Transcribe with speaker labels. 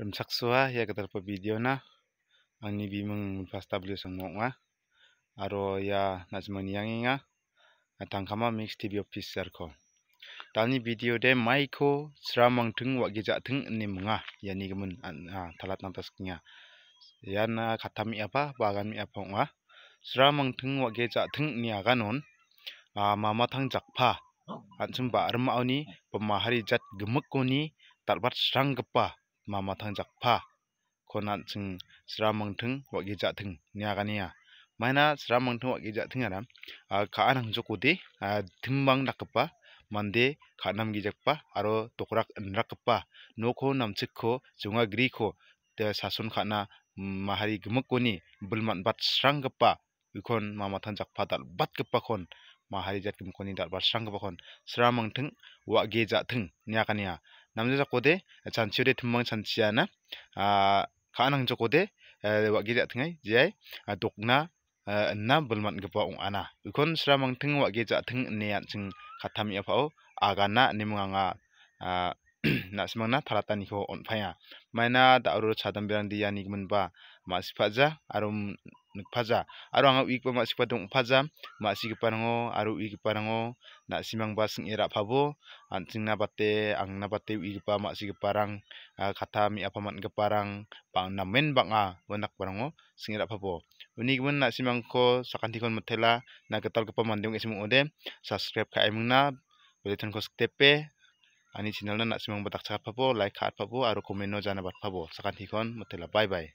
Speaker 1: remsaksua ya kata pa video na ang ni bimang pasta bulu sa ngok nga aro ya nasman yang nga at ang kama mix TV officer ko tal ni video de mai ko seramang teng wak gejak teng ni mga ya ni gamun talat nampas kinya ya na kata mi apa bagan mi apa nga seramang teng wak gejak teng ni aganon mama tang jakpa Ansum ba arma oni pemahari jat gemuk oni tarbat serang gepa mama thang jak p a k o n a n chung sra mang thung wa gi ja thung nya k a nya maina sra mang thung wa gi ja thung ara kha anang jo k u de thimbang dak pa mande k a nam gi jak pa aro tokrak nrak pa no k o nam chik k o chunga gri kho te sasun khana mahari gmuk ko ni bulman bat srang pa ikon mama thang jak p a dal bat pa k o n mahari j a k kim ko ni dal bat srang pa k o n sra mang thung wa gi ja thung nya k a nya namja jakode chanchure thumang chanchia na kha nang jakode wa gi ja thngai jai dokna na bulman gpa ung ana ikon sramang thing wa gi ja thng ne ya ching khatham ya pao aga na nimanga nasimang na talata niko onpaya. May na tauro chadam bilang diya nigman ba masipaja arum nagpaja. Aro ang wik pa masipaja ng upaja, masig parang o, aro wik parang o, nasimang ba sing ira pabo, ang na bate, ang na bate wik pa masig parang kata mi apaman ka parang pang namin ba nga wanak parang o, sing ira pabo. Unig mo nasimang ko sa kantikon matela, nagkatal ka pa mandiyong isimung ode, subscribe ka ay mong na, Pilitan ko sa tepe, ani ha, channel na naisimang batak chakat pabo like khat pabo aro comment no jana bat pabo sakan hikon motela bye bye